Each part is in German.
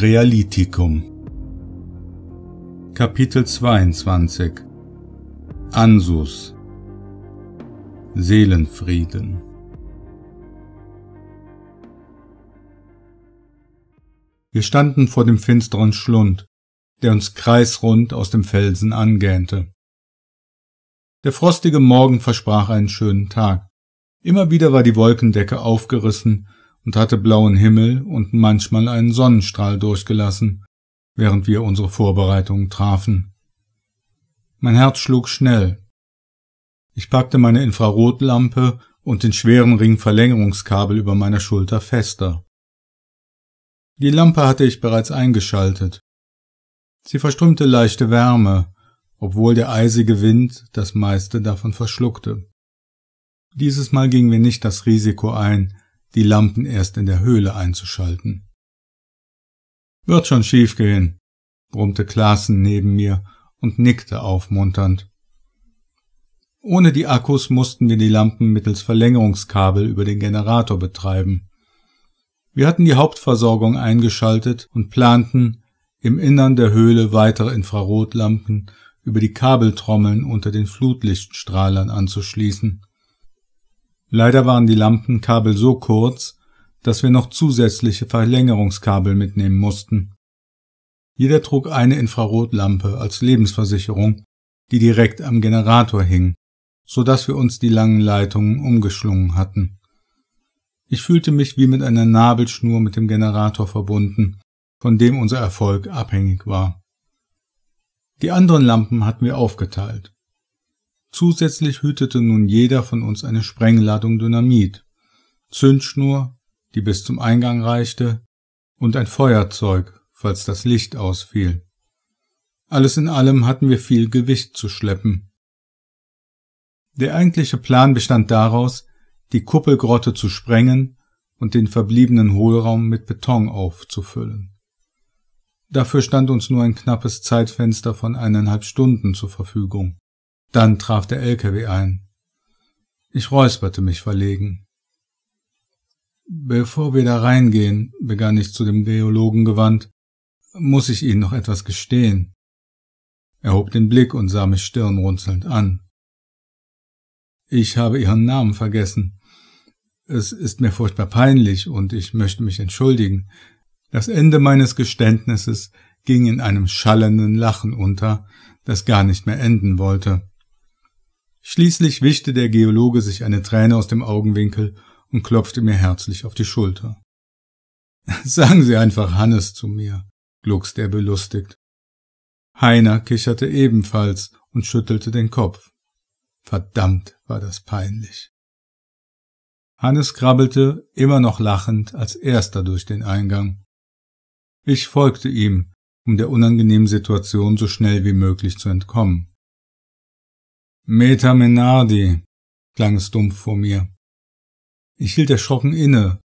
Crealitikum Kapitel 22 Ansus Seelenfrieden Wir standen vor dem finsteren Schlund, der uns kreisrund aus dem Felsen angähnte. Der frostige Morgen versprach einen schönen Tag. Immer wieder war die Wolkendecke aufgerissen und hatte blauen Himmel und manchmal einen Sonnenstrahl durchgelassen, während wir unsere Vorbereitungen trafen. Mein Herz schlug schnell. Ich packte meine Infrarotlampe und den schweren Ringverlängerungskabel über meiner Schulter fester. Die Lampe hatte ich bereits eingeschaltet. Sie verströmte leichte Wärme, obwohl der eisige Wind das meiste davon verschluckte. Dieses Mal gingen wir nicht das Risiko ein, die Lampen erst in der Höhle einzuschalten. Wird schon schiefgehen, brummte Klaassen neben mir und nickte aufmunternd. Ohne die Akkus mussten wir die Lampen mittels Verlängerungskabel über den Generator betreiben. Wir hatten die Hauptversorgung eingeschaltet und planten, im Innern der Höhle weitere Infrarotlampen über die Kabeltrommeln unter den Flutlichtstrahlern anzuschließen. Leider waren die Lampenkabel so kurz, dass wir noch zusätzliche Verlängerungskabel mitnehmen mussten. Jeder trug eine Infrarotlampe als Lebensversicherung, die direkt am Generator hing, so dass wir uns die langen Leitungen umgeschlungen hatten. Ich fühlte mich wie mit einer Nabelschnur mit dem Generator verbunden, von dem unser Erfolg abhängig war. Die anderen Lampen hatten wir aufgeteilt. Zusätzlich hütete nun jeder von uns eine Sprengladung Dynamit, Zündschnur, die bis zum Eingang reichte, und ein Feuerzeug, falls das Licht ausfiel. Alles in allem hatten wir viel Gewicht zu schleppen. Der eigentliche Plan bestand daraus, die Kuppelgrotte zu sprengen und den verbliebenen Hohlraum mit Beton aufzufüllen. Dafür stand uns nur ein knappes Zeitfenster von eineinhalb Stunden zur Verfügung. Dann traf der LKW ein. Ich räusperte mich verlegen. Bevor wir da reingehen, begann ich zu dem Geologen gewandt, muss ich Ihnen noch etwas gestehen. Er hob den Blick und sah mich stirnrunzelnd an. Ich habe Ihren Namen vergessen. Es ist mir furchtbar peinlich und ich möchte mich entschuldigen. Das Ende meines Geständnisses ging in einem schallenden Lachen unter, das gar nicht mehr enden wollte. Schließlich wischte der Geologe sich eine Träne aus dem Augenwinkel und klopfte mir herzlich auf die Schulter. Sagen Sie einfach Hannes zu mir, gluckste er belustigt. Heiner kicherte ebenfalls und schüttelte den Kopf. Verdammt war das peinlich. Hannes krabbelte, immer noch lachend, als erster durch den Eingang. Ich folgte ihm, um der unangenehmen Situation so schnell wie möglich zu entkommen. Meta Menardi, klang es dumpf vor mir. Ich hielt erschrocken inne,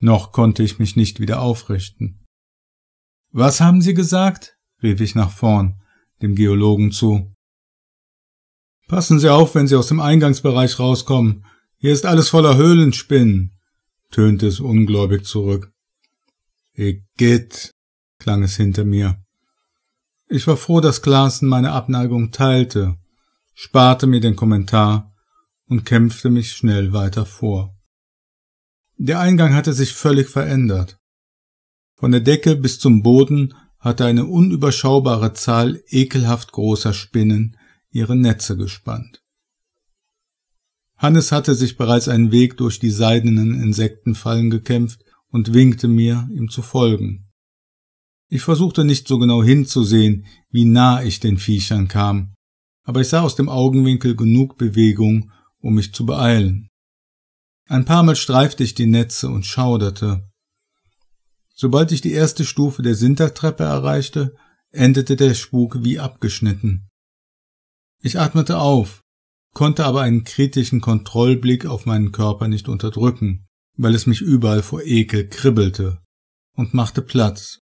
noch konnte ich mich nicht wieder aufrichten. Was haben Sie gesagt? rief ich nach vorn, dem Geologen zu. Passen Sie auf, wenn Sie aus dem Eingangsbereich rauskommen. Hier ist alles voller Höhlenspinnen, tönte es ungläubig zurück. Igitt, klang es hinter mir. Ich war froh, dass Glasen meine Abneigung teilte sparte mir den Kommentar und kämpfte mich schnell weiter vor. Der Eingang hatte sich völlig verändert. Von der Decke bis zum Boden hatte eine unüberschaubare Zahl ekelhaft großer Spinnen ihre Netze gespannt. Hannes hatte sich bereits einen Weg durch die seidenen Insektenfallen gekämpft und winkte mir, ihm zu folgen. Ich versuchte nicht so genau hinzusehen, wie nah ich den Viechern kam, aber ich sah aus dem Augenwinkel genug Bewegung, um mich zu beeilen. Ein paar Mal streifte ich die Netze und schauderte. Sobald ich die erste Stufe der Sintertreppe erreichte, endete der Spuk wie abgeschnitten. Ich atmete auf, konnte aber einen kritischen Kontrollblick auf meinen Körper nicht unterdrücken, weil es mich überall vor Ekel kribbelte und machte Platz.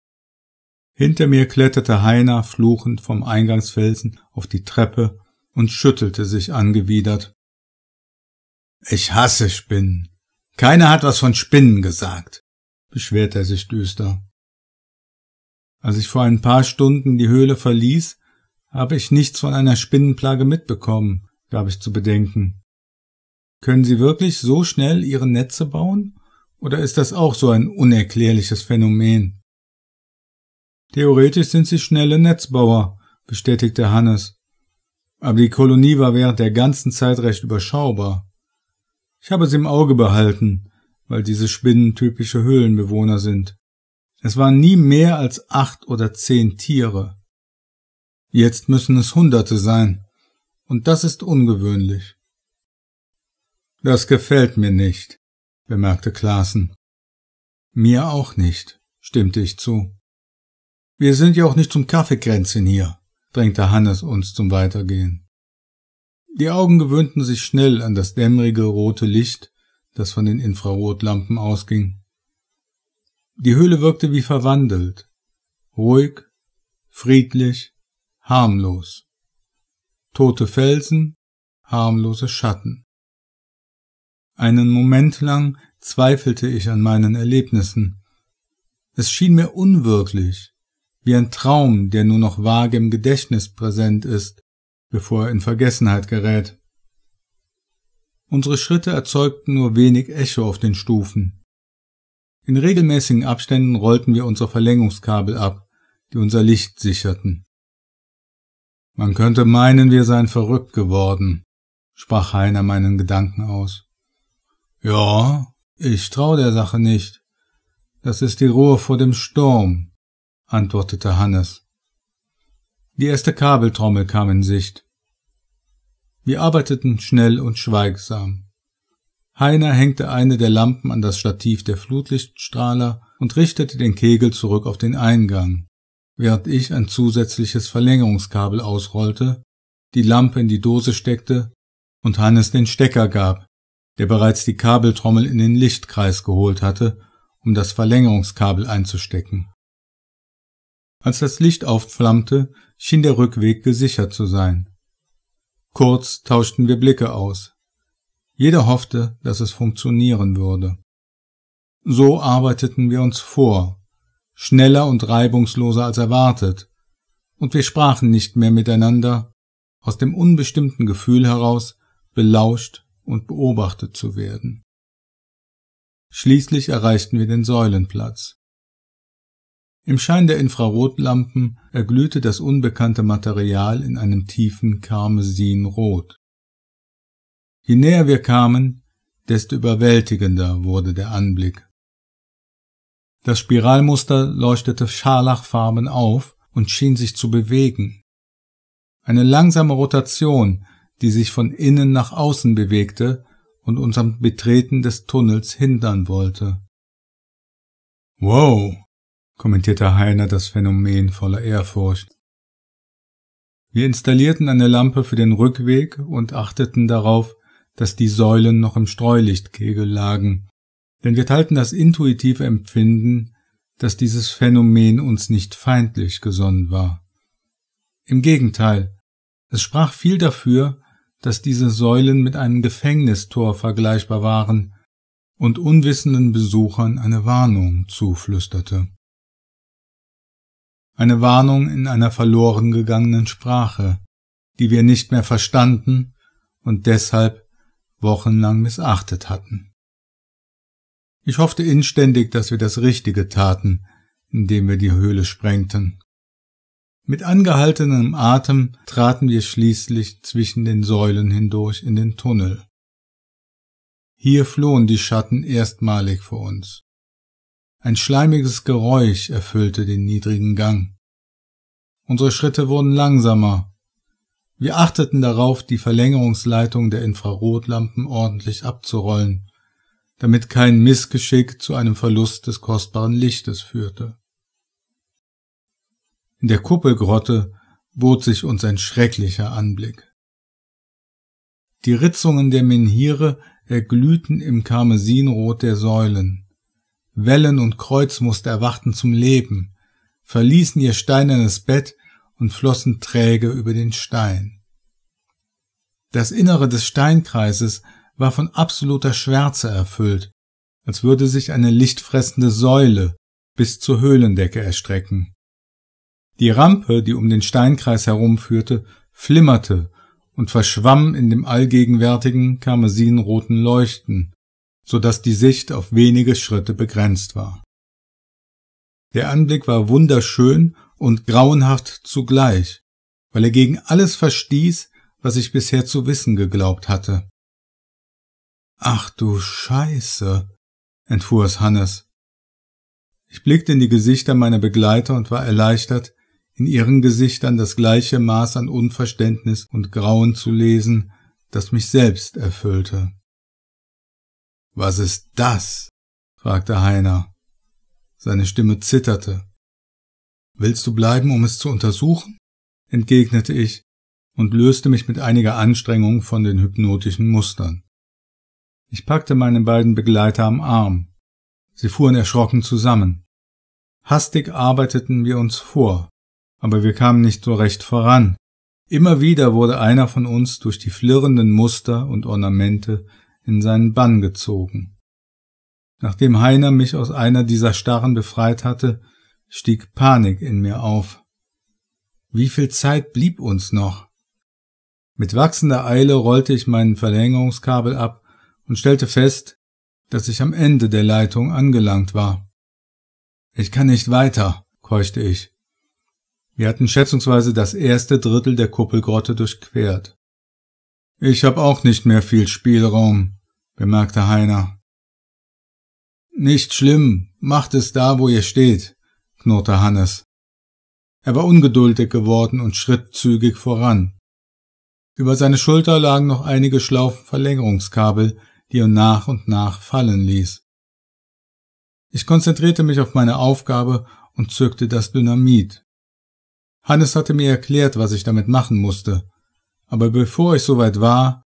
Hinter mir kletterte Heiner fluchend vom Eingangsfelsen auf die Treppe und schüttelte sich angewidert. Ich hasse Spinnen. Keiner hat was von Spinnen gesagt, beschwert er sich düster. Als ich vor ein paar Stunden die Höhle verließ, habe ich nichts von einer Spinnenplage mitbekommen, gab ich zu bedenken. Können Sie wirklich so schnell Ihre Netze bauen? Oder ist das auch so ein unerklärliches Phänomen? Theoretisch sind sie schnelle Netzbauer, bestätigte Hannes. Aber die Kolonie war während der ganzen Zeit recht überschaubar. Ich habe sie im Auge behalten, weil diese Spinnen typische Höhlenbewohner sind. Es waren nie mehr als acht oder zehn Tiere. Jetzt müssen es Hunderte sein. Und das ist ungewöhnlich. Das gefällt mir nicht, bemerkte Klaassen. Mir auch nicht, stimmte ich zu. Wir sind ja auch nicht zum Kaffeekränzchen hier, drängte Hannes uns zum Weitergehen. Die Augen gewöhnten sich schnell an das dämmerige rote Licht, das von den Infrarotlampen ausging. Die Höhle wirkte wie verwandelt, ruhig, friedlich, harmlos. Tote Felsen, harmlose Schatten. Einen Moment lang zweifelte ich an meinen Erlebnissen. Es schien mir unwirklich, wie ein Traum, der nur noch vage im Gedächtnis präsent ist, bevor er in Vergessenheit gerät. Unsere Schritte erzeugten nur wenig Echo auf den Stufen. In regelmäßigen Abständen rollten wir unsere Verlängungskabel ab, die unser Licht sicherten. Man könnte meinen, wir seien verrückt geworden, sprach Heiner meinen Gedanken aus. Ja, ich trau der Sache nicht. Das ist die Ruhe vor dem Sturm, antwortete Hannes. Die erste Kabeltrommel kam in Sicht. Wir arbeiteten schnell und schweigsam. Heiner hängte eine der Lampen an das Stativ der Flutlichtstrahler und richtete den Kegel zurück auf den Eingang, während ich ein zusätzliches Verlängerungskabel ausrollte, die Lampe in die Dose steckte und Hannes den Stecker gab, der bereits die Kabeltrommel in den Lichtkreis geholt hatte, um das Verlängerungskabel einzustecken. Als das Licht aufflammte, schien der Rückweg gesichert zu sein. Kurz tauschten wir Blicke aus. Jeder hoffte, dass es funktionieren würde. So arbeiteten wir uns vor, schneller und reibungsloser als erwartet, und wir sprachen nicht mehr miteinander, aus dem unbestimmten Gefühl heraus, belauscht und beobachtet zu werden. Schließlich erreichten wir den Säulenplatz. Im Schein der Infrarotlampen erglühte das unbekannte Material in einem tiefen Karmesinrot. Je näher wir kamen, desto überwältigender wurde der Anblick. Das Spiralmuster leuchtete scharlachfarben auf und schien sich zu bewegen. Eine langsame Rotation, die sich von innen nach außen bewegte und uns am Betreten des Tunnels hindern wollte. Wow, kommentierte Heiner das Phänomen voller Ehrfurcht. Wir installierten eine Lampe für den Rückweg und achteten darauf, dass die Säulen noch im Streulichtkegel lagen, denn wir teilten das intuitive Empfinden, dass dieses Phänomen uns nicht feindlich gesonnen war. Im Gegenteil, es sprach viel dafür, dass diese Säulen mit einem Gefängnistor vergleichbar waren und unwissenden Besuchern eine Warnung zuflüsterte eine Warnung in einer verloren gegangenen Sprache, die wir nicht mehr verstanden und deshalb wochenlang missachtet hatten. Ich hoffte inständig, dass wir das Richtige taten, indem wir die Höhle sprengten. Mit angehaltenem Atem traten wir schließlich zwischen den Säulen hindurch in den Tunnel. Hier flohen die Schatten erstmalig vor uns. Ein schleimiges Geräusch erfüllte den niedrigen Gang. Unsere Schritte wurden langsamer. Wir achteten darauf, die Verlängerungsleitung der Infrarotlampen ordentlich abzurollen, damit kein Missgeschick zu einem Verlust des kostbaren Lichtes führte. In der Kuppelgrotte bot sich uns ein schrecklicher Anblick. Die Ritzungen der Menhire erglühten im Karmesinrot der Säulen. Wellen und Kreuzmuster erwachten zum Leben, verließen ihr steinernes Bett und flossen träge über den Stein. Das Innere des Steinkreises war von absoluter Schwärze erfüllt, als würde sich eine lichtfressende Säule bis zur Höhlendecke erstrecken. Die Rampe, die um den Steinkreis herumführte, flimmerte und verschwamm in dem allgegenwärtigen karmesinroten Leuchten, so dass die Sicht auf wenige Schritte begrenzt war. Der Anblick war wunderschön und grauenhaft zugleich, weil er gegen alles verstieß, was ich bisher zu wissen geglaubt hatte. Ach du Scheiße, entfuhr es Hannes. Ich blickte in die Gesichter meiner Begleiter und war erleichtert, in ihren Gesichtern das gleiche Maß an Unverständnis und Grauen zu lesen, das mich selbst erfüllte. Was ist das? fragte Heiner. Seine Stimme zitterte. Willst du bleiben, um es zu untersuchen? entgegnete ich und löste mich mit einiger Anstrengung von den hypnotischen Mustern. Ich packte meine beiden Begleiter am Arm. Sie fuhren erschrocken zusammen. Hastig arbeiteten wir uns vor, aber wir kamen nicht so recht voran. Immer wieder wurde einer von uns durch die flirrenden Muster und Ornamente in seinen Bann gezogen. Nachdem Heiner mich aus einer dieser Starren befreit hatte, stieg Panik in mir auf. Wie viel Zeit blieb uns noch? Mit wachsender Eile rollte ich meinen Verlängerungskabel ab und stellte fest, dass ich am Ende der Leitung angelangt war. Ich kann nicht weiter, keuchte ich. Wir hatten schätzungsweise das erste Drittel der Kuppelgrotte durchquert. Ich hab auch nicht mehr viel Spielraum, bemerkte Heiner. Nicht schlimm, macht es da, wo ihr steht, knurrte Hannes. Er war ungeduldig geworden und schritt zügig voran. Über seine Schulter lagen noch einige Schlaufen Verlängerungskabel, die er nach und nach fallen ließ. Ich konzentrierte mich auf meine Aufgabe und zückte das Dynamit. Hannes hatte mir erklärt, was ich damit machen musste, aber bevor ich soweit war,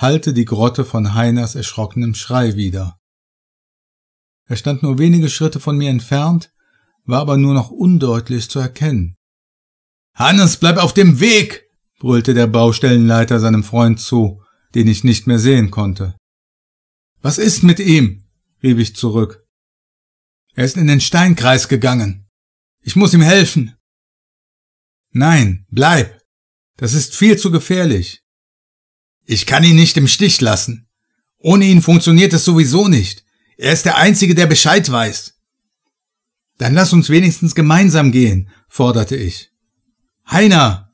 hallte die Grotte von Heiners erschrockenem Schrei wieder. Er stand nur wenige Schritte von mir entfernt, war aber nur noch undeutlich zu erkennen. Hannes, bleib auf dem Weg! brüllte der Baustellenleiter seinem Freund zu, den ich nicht mehr sehen konnte. Was ist mit ihm? rief ich zurück. Er ist in den Steinkreis gegangen. Ich muss ihm helfen. Nein, bleib. Das ist viel zu gefährlich. Ich kann ihn nicht im Stich lassen. Ohne ihn funktioniert es sowieso nicht. Er ist der Einzige, der Bescheid weiß. Dann lass uns wenigstens gemeinsam gehen, forderte ich. Heiner!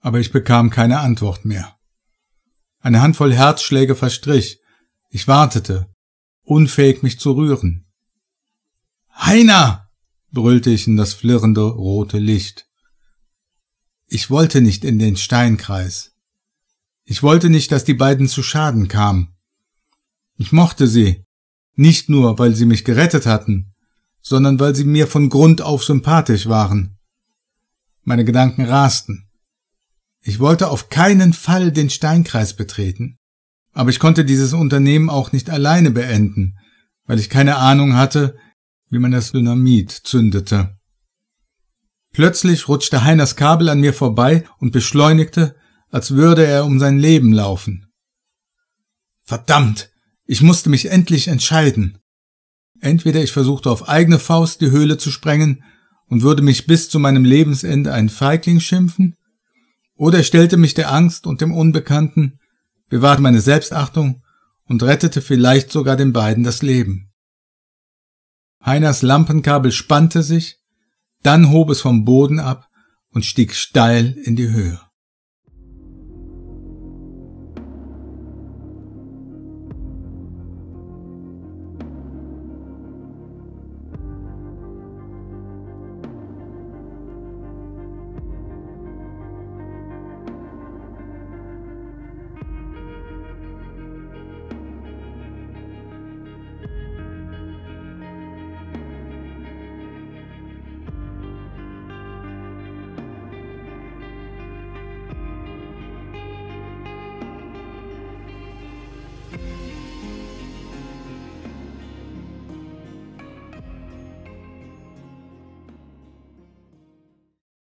Aber ich bekam keine Antwort mehr. Eine Handvoll Herzschläge verstrich. Ich wartete, unfähig mich zu rühren. Heiner! brüllte ich in das flirrende rote Licht. Ich wollte nicht in den Steinkreis. Ich wollte nicht, dass die beiden zu Schaden kamen. Ich mochte sie, nicht nur, weil sie mich gerettet hatten, sondern weil sie mir von Grund auf sympathisch waren. Meine Gedanken rasten. Ich wollte auf keinen Fall den Steinkreis betreten, aber ich konnte dieses Unternehmen auch nicht alleine beenden, weil ich keine Ahnung hatte, wie man das Dynamit zündete. Plötzlich rutschte Heiners Kabel an mir vorbei und beschleunigte, als würde er um sein Leben laufen. Verdammt, ich musste mich endlich entscheiden. Entweder ich versuchte auf eigene Faust die Höhle zu sprengen und würde mich bis zu meinem Lebensende einen Feigling schimpfen, oder stellte mich der Angst und dem Unbekannten, bewahrte meine Selbstachtung und rettete vielleicht sogar den beiden das Leben. Heiners Lampenkabel spannte sich, dann hob es vom Boden ab und stieg steil in die Höhe.